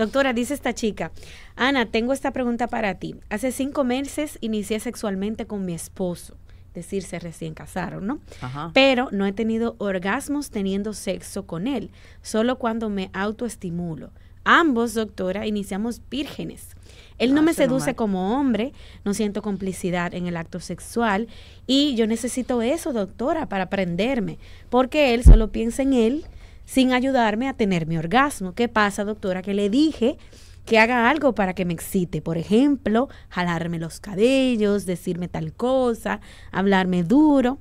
Doctora, dice esta chica, Ana, tengo esta pregunta para ti. Hace cinco meses inicié sexualmente con mi esposo decir, se recién casaron, ¿no? Pero no he tenido orgasmos teniendo sexo con él, solo cuando me autoestimulo. Ambos, doctora, iniciamos vírgenes. Él no ah, me seduce como hombre, no siento complicidad en el acto sexual y yo necesito eso, doctora, para aprenderme, porque él solo piensa en él sin ayudarme a tener mi orgasmo. ¿Qué pasa, doctora? Que le dije que haga algo para que me excite. Por ejemplo, jalarme los cabellos, decirme tal cosa, hablarme duro.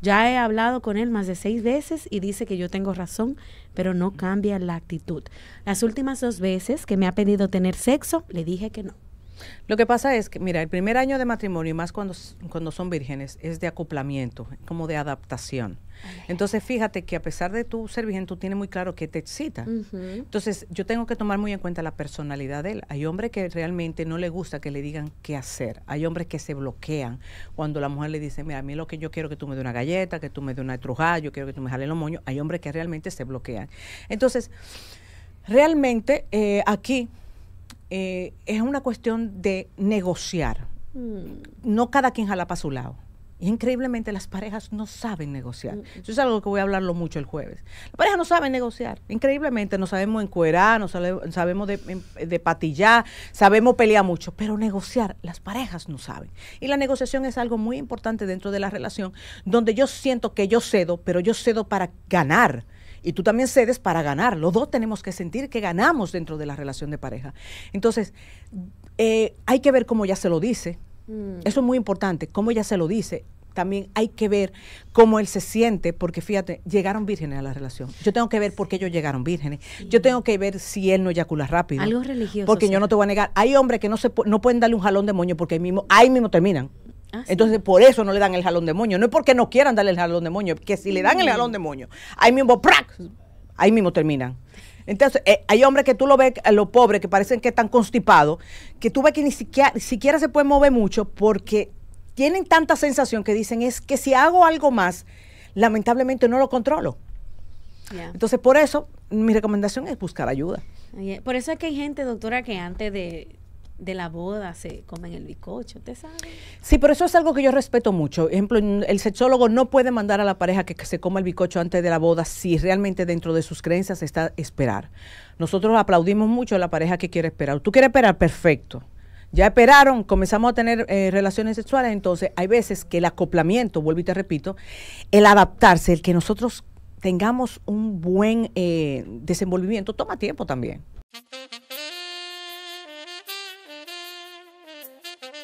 Ya he hablado con él más de seis veces y dice que yo tengo razón, pero no cambia la actitud. Las últimas dos veces que me ha pedido tener sexo, le dije que no. Lo que pasa es que, mira, el primer año de matrimonio, y más cuando, cuando son vírgenes, es de acoplamiento, como de adaptación. Entonces, fíjate que a pesar de tu ser virgen, tú tienes muy claro que te excita. Entonces, yo tengo que tomar muy en cuenta la personalidad de él. Hay hombres que realmente no le gusta que le digan qué hacer. Hay hombres que se bloquean cuando la mujer le dice, mira, a mí lo que yo quiero que tú me dé una galleta, que tú me dé una trujada, yo quiero que tú me jales los moños. Hay hombres que realmente se bloquean. Entonces, realmente eh, aquí eh, es una cuestión de negociar. Mm. No cada quien jala para su lado. increíblemente las parejas no saben negociar. Mm. Eso es algo que voy a hablarlo mucho el jueves. Las parejas no saben negociar. Increíblemente no sabemos encuerar, no sabemos de, em, de patillar, sabemos pelear mucho, pero negociar las parejas no saben. Y la negociación es algo muy importante dentro de la relación, donde yo siento que yo cedo, pero yo cedo para ganar y tú también cedes para ganar. Los dos tenemos que sentir que ganamos dentro de la relación de pareja. Entonces, eh, hay que ver cómo ya se lo dice. Mm. Eso es muy importante, cómo ella se lo dice. También hay que ver cómo él se siente, porque fíjate, llegaron vírgenes a la relación. Yo tengo que ver por qué ellos llegaron vírgenes. Yo tengo que ver si él no eyacula rápido. Algo religioso. Porque yo no te voy a negar. Hay hombres que no se no pueden darle un jalón de moño porque ahí mismo, ahí mismo terminan. Ah, Entonces, por eso no le dan el jalón de moño. No es porque no quieran darle el jalón de moño, que si le dan el mm. jalón de moño, ahí mismo, ¡prac! Ahí mismo terminan. Entonces, eh, hay hombres que tú lo ves, eh, los pobres, que parecen que están constipados, que tú ves que ni siquiera, se puede mover mucho porque tienen tanta sensación que dicen, es que si hago algo más, lamentablemente no lo controlo. Entonces, por eso, mi recomendación es buscar ayuda. Por eso es que hay gente, doctora, que antes de, de la boda se comen el bicocho ¿te sabes? Sí, pero eso es algo que yo respeto mucho. Por ejemplo, el sexólogo no puede mandar a la pareja que, se coma el bicocho antes de la boda si realmente dentro de sus creencias está esperar. Nosotros aplaudimos mucho a la pareja que quiere esperar. ¿Tú quieres esperar? Perfecto ya esperaron, comenzamos a tener eh, relaciones sexuales, entonces hay veces que el acoplamiento, vuelvo y te repito, el adaptarse, el que nosotros tengamos un buen eh, desenvolvimiento, toma tiempo también.